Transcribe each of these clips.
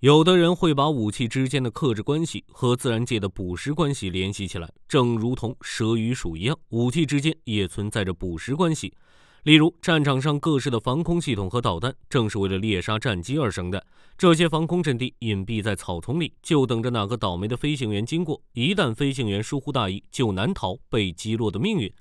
有的人会把武器之间的克制关系和自然界的捕食关系联系起来，正如同蛇与鼠一样，武器之间也存在着捕食关系。例如，战场上各式的防空系统和导弹，正是为了猎杀战机而生的。这些防空阵地隐蔽在草丛里，就等着哪个倒霉的飞行员经过。一旦飞行员疏忽大意，就难逃被击落的命运。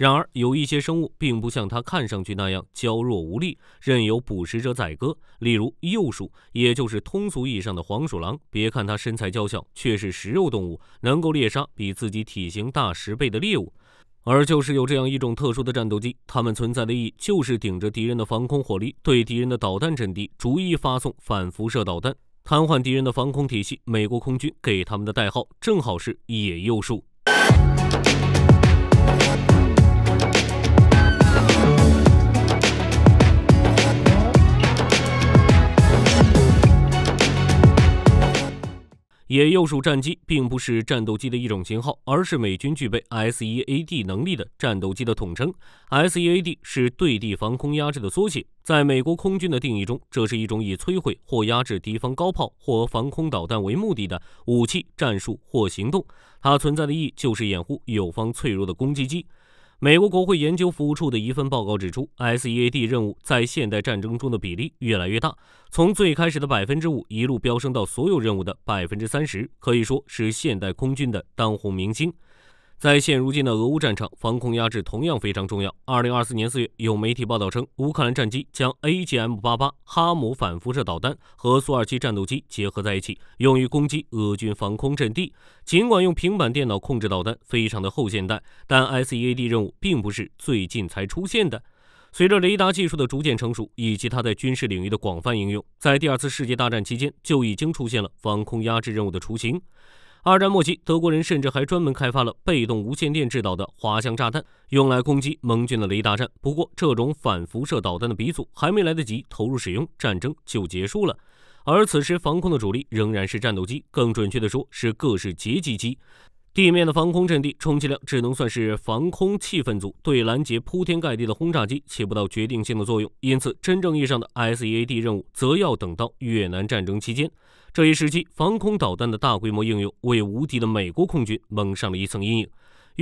然而，有一些生物并不像它看上去那样娇弱无力，任由捕食者宰割。例如，幼鼠，也就是通俗意义上的黄鼠狼。别看它身材娇小，却是食肉动物，能够猎杀比自己体型大十倍的猎物。而就是有这样一种特殊的战斗机，它们存在的意义就是顶着敌人的防空火力，对敌人的导弹阵地逐一发送反辐射导弹，瘫痪敌人的防空体系。美国空军给他们的代号正好是“野鼬鼠”。野鼬属战机并不是战斗机的一种型号，而是美军具备 SEAD 能力的战斗机的统称。SEAD 是对地防空压制的缩写，在美国空军的定义中，这是一种以摧毁或压制敌方高炮或防空导弹为目的的武器、战术或行动。它存在的意义就是掩护友方脆弱的攻击机。美国国会研究服务处的一份报告指出，SEAD 任务在现代战争中的比例越来越大，从最开始的百分之五一路飙升到所有任务的百分之三十，可以说是现代空军的当红明星。在现如今的俄乌战场，防空压制同样非常重要。二零二四年四月，有媒体报道称，乌克兰战机将 AGM-88 哈姆反辐射导弹和苏 -27 战斗机结合在一起，用于攻击俄军防空阵地。尽管用平板电脑控制导弹非常的后现代，但 SEAD 任务并不是最近才出现的。随着雷达技术的逐渐成熟以及它在军事领域的广泛应用，在第二次世界大战期间就已经出现了防空压制任务的雏形。二战末期，德国人甚至还专门开发了被动无线电制导的滑翔炸弹，用来攻击盟军的雷达站。不过，这种反辐射导弹的鼻祖还没来得及投入使用，战争就结束了。而此时，防空的主力仍然是战斗机，更准确的说是各式截击机。地面的防空阵地充其量只能算是防空气氛组，对拦截铺天盖地的轰炸机起不到决定性的作用。因此，真正意义上的 SEAD 任务则要等到越南战争期间。这一时期，防空导弹的大规模应用为无敌的美国空军蒙上了一层阴影。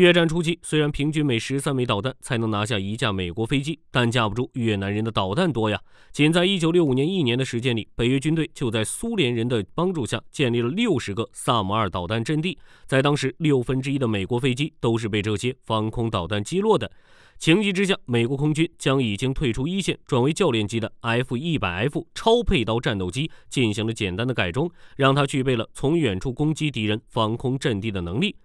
越战初期，虽然平均每十三枚导弹才能拿下一架美国飞机，但架不住越南人的导弹多呀。仅在1965年一年的时间里，北约军队就在苏联人的帮助下建立了六十个萨姆二导弹阵地，在当时六分之一的美国飞机都是被这些防空导弹击落的。情急之下，美国空军将已经退出一线、转为教练机的 F-100F 超配刀战斗机进行了简单的改装，让它具备了从远处攻击敌人防空阵地的能力。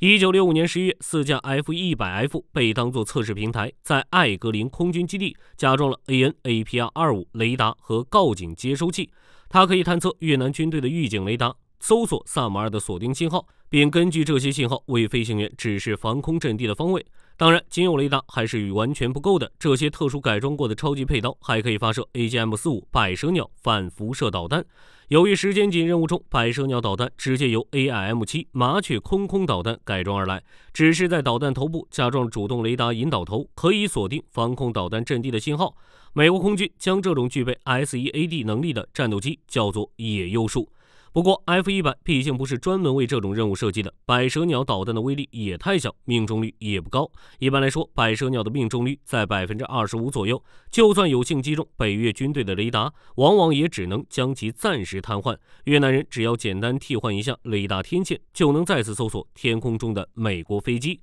一九六五年十一月，四架 F 一百 F 被当作测试平台，在艾格林空军基地加装了 a n a p r 二五雷达和告警接收器。它可以探测越南军队的预警雷达，搜索萨马尔的锁定信号，并根据这些信号为飞行员指示防空阵地的方位。当然，仅有雷达还是与完全不够的。这些特殊改装过的超级配刀还可以发射 AGM 四五百舌鸟反辐射导弹。由于时间紧，任务重，百舌鸟导弹直接由 AIM-7 麻雀空空导弹改装而来，只是在导弹头部加装主动雷达引导头，可以锁定防空导弹阵地的信号。美国空军将这种具备 SEAD 能力的战斗机叫做“野鼬术”。不过，F 一百毕竟不是专门为这种任务设计的，百蛇鸟导弹的威力也太小，命中率也不高。一般来说，百蛇鸟的命中率在百分之二十五左右，就算有幸击中北越军队的雷达，往往也只能将其暂时瘫痪。越南人只要简单替换一下雷达天线，就能再次搜索天空中的美国飞机。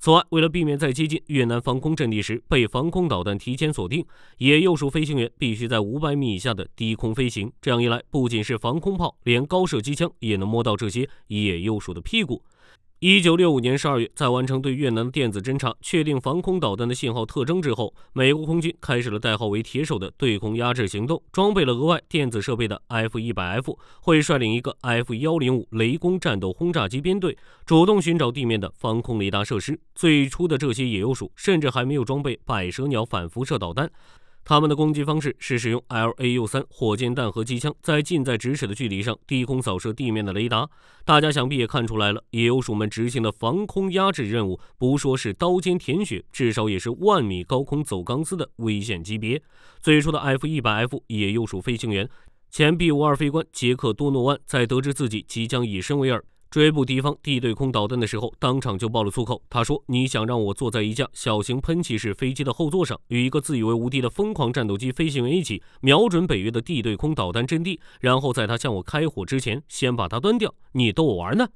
此外，为了避免在接近越南防空阵地时被防空导弹提前锁定，野鼬鼠飞行员必须在五百米以下的低空飞行。这样一来，不仅是防空炮，连高射机枪也能摸到这些野鼬鼠的屁股。一九六五年十二月，在完成对越南电子侦察、确定防空导弹的信号特征之后，美国空军开始了代号为“铁手”的对空压制行动。装备了额外电子设备的 F-100F 会率领一个 F-105 雷公战斗轰炸机编队，主动寻找地面的防空雷达设施。最初的这些野鼬鼠甚至还没有装备“百舌鸟”反辐射导弹。他们的攻击方式是使用 L A U 三火箭弹和机枪，在近在咫尺的距离上低空扫射地面的雷达。大家想必也看出来了，野鼬鼠们执行的防空压制任务，不说是刀尖舔血，至少也是万米高空走钢丝的危险级别。最初的 F 一百 F 野鼬鼠飞行员前 B 五二飞官杰克多诺万在得知自己即将以身为饵，追捕敌方地对空导弹的时候，当场就爆了粗口。他说：“你想让我坐在一架小型喷气式飞机的后座上，与一个自以为无敌的疯狂战斗机飞行员一起，瞄准北约的地对空导弹阵地，然后在他向我开火之前，先把他端掉？你逗我玩呢？”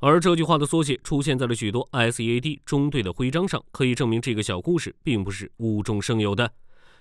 而这句话的缩写出现在了许多 SEAD 中队的徽章上，可以证明这个小故事并不是无中生有的。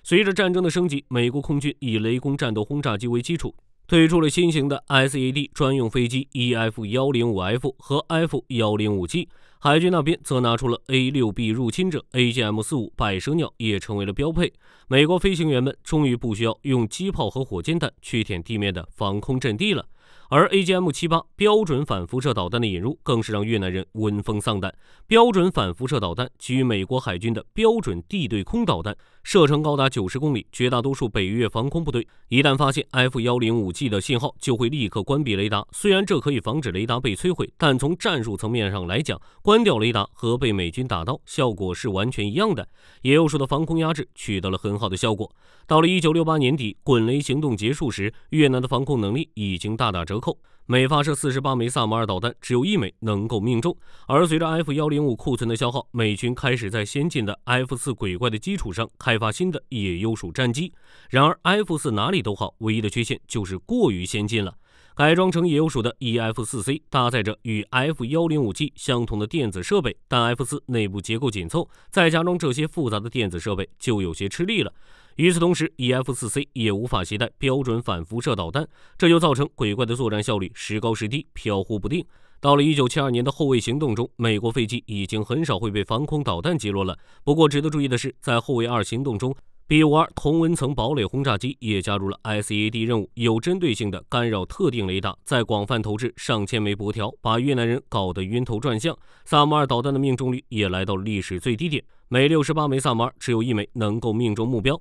随着战争的升级，美国空军以雷公战斗轰炸机为基础。推出了新型的 S A D 专用飞机 E F 幺零五 F 和 F 幺零五 G，海军那边则拿出了 A 六 B 入侵者 A G M 四五百蛇鸟也成为了标配。美国飞行员们终于不需要用机炮和火箭弹去舔地面的防空阵地了。而 A G M 七八标准反辐射导弹的引入，更是让越南人闻风丧胆。标准反辐射导弹基于美国海军的标准地对空导弹，射程高达九十公里。绝大多数北越防空部队一旦发现 F 幺零五 G 的信号，就会立刻关闭雷达。虽然这可以防止雷达被摧毁，但从战术层面上来讲，关掉雷达和被美军打到效果是完全一样的。也有说的防空压制取得了很好的效果。到了一九六八年底，滚雷行动结束时，越南的防空能力已经大打折。折扣，每发射四十八枚萨姆二导弹，只有一枚能够命中。而随着 F 幺零五库存的消耗，美军开始在先进的 F 四“鬼怪”的基础上开发新的野鼬鼠战机。然而，F 四哪里都好，唯一的缺陷就是过于先进了。改装成野鼬鼠的 EF 四 C 搭载着与 F 幺零五 G 相同的电子设备，但 F 四内部结构紧凑，再加装这些复杂的电子设备就有些吃力了。与此同时，EF-4C 也无法携带标准反辐射导弹，这就造成鬼怪的作战效率时高时低，飘忽不定。到了1972年的后卫行动中，美国飞机已经很少会被防空导弹击落了。不过，值得注意的是，在后卫二行动中，B-52 同温层堡垒轰炸机也加入了 SAD 任务，有针对性的干扰特定雷达，在广泛投掷上千枚箔条，把越南人搞得晕头转向。萨姆二导弹的命中率也来到历史最低点，每68枚萨姆二只有一枚能够命中目标。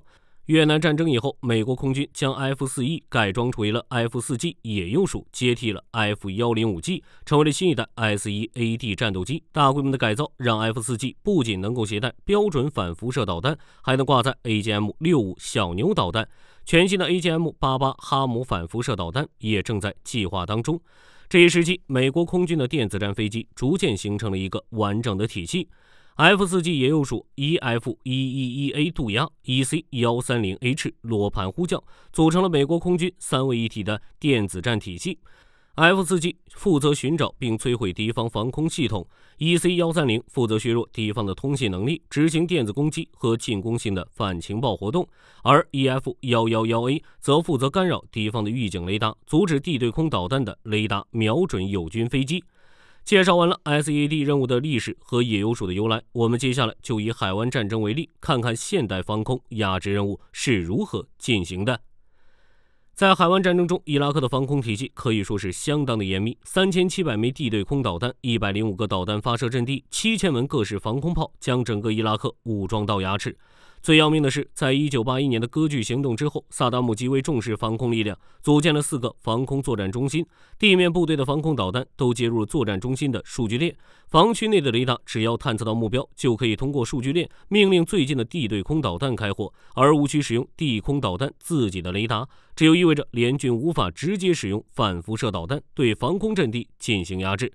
越南战争以后，美国空军将 F-4E 改装成为了 F-4G，也用鼠，接替了 F-105G，成为了新一代 S-1AD 战斗机。大规模的改造让 F-4G 不仅能够携带标准反辐射导弹，还能挂载 AGM-65 小牛导弹。全新的 AGM-88 哈姆反辐射导弹也正在计划当中。这一时期，美国空军的电子战飞机逐渐形成了一个完整的体系。F 四 G 也又属 E F 一一一 A 渡鸦 E C 幺三零 H 罗盘呼叫，组成了美国空军三位一体的电子战体系。F 四 G 负责寻找并摧毁敌方防空系统，E C 幺三零负责削弱敌方的通信能力，执行电子攻击和进攻性的反情报活动，而 E F 幺幺幺 A 则负责干扰敌方的预警雷达，阻止地对空导弹的雷达瞄准友军飞机。介绍完了 S E D 任务的历史和野鼬鼠的由来，我们接下来就以海湾战争为例，看看现代防空压制任务是如何进行的。在海湾战争中，伊拉克的防空体系可以说是相当的严密：三千七百枚地对空导弹、一百零五个导弹发射阵地、七千门各式防空炮，将整个伊拉克武装到牙齿。最要命的是，在一九八一年的割据行动之后，萨达姆极为重视防空力量，组建了四个防空作战中心，地面部队的防空导弹都接入了作战中心的数据链。防区内的雷达只要探测到目标，就可以通过数据链命令最近的地对空导弹开火，而无需使用地空导弹自己的雷达。这就意味着联军无法直接使用反辐射导弹对防空阵地进行压制。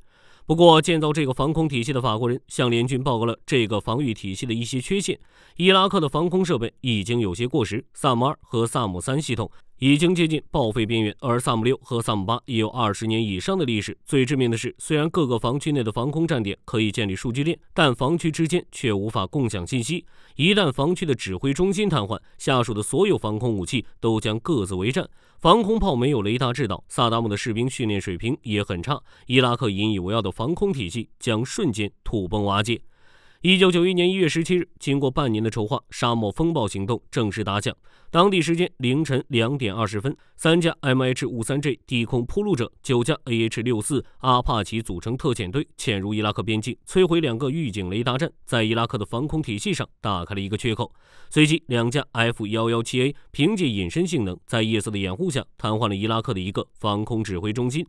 不过，建造这个防空体系的法国人向联军报告了这个防御体系的一些缺陷。伊拉克的防空设备已经有些过时，萨姆二和萨姆三系统。已经接近报废边缘，而萨姆六和萨姆八也有二十年以上的历史。最致命的是，虽然各个防区内的防空站点可以建立数据链，但防区之间却无法共享信息。一旦防区的指挥中心瘫痪，下属的所有防空武器都将各自为战。防空炮没有雷达制导，萨达姆的士兵训练水平也很差，伊拉克引以为傲的防空体系将瞬间土崩瓦解。一九九一年一月十七日，经过半年的筹划，沙漠风暴行动正式打响。当地时间凌晨两点二十分，三架 MH 五三 G 低空铺路者、九架 AH 六四阿帕奇组成特遣队潜入伊拉克边境，摧毁两个预警雷达站，在伊拉克的防空体系上打开了一个缺口。随即，两架 F 幺幺七 A 凭借隐身性能，在夜色的掩护下，瘫痪了伊拉克的一个防空指挥中心。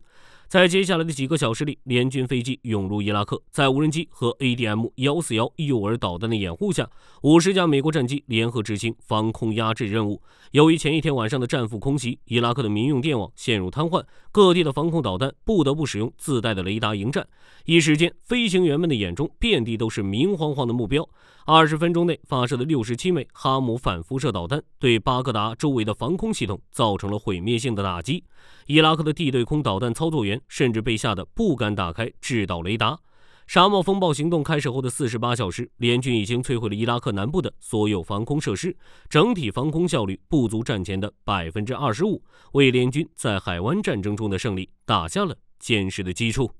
在接下来的几个小时里，联军飞机涌入伊拉克，在无人机和 ADM 幺四幺诱饵导弹的掩护下，五十架美国战机联合执行防空压制任务。由于前一天晚上的战斧空袭，伊拉克的民用电网陷入瘫痪。各地的防空导弹不得不使用自带的雷达迎战，一时间，飞行员们的眼中遍地都是明晃晃的目标。二十分钟内发射的六十七枚哈姆反辐射导弹，对巴格达周围的防空系统造成了毁灭性的打击。伊拉克的地对空导弹操作员甚至被吓得不敢打开制导雷达。沙漠风暴行动开始后的四十八小时，联军已经摧毁了伊拉克南部的所有防空设施，整体防空效率不足战前的百分之二十五，为联军在海湾战争中的胜利打下了坚实的基础。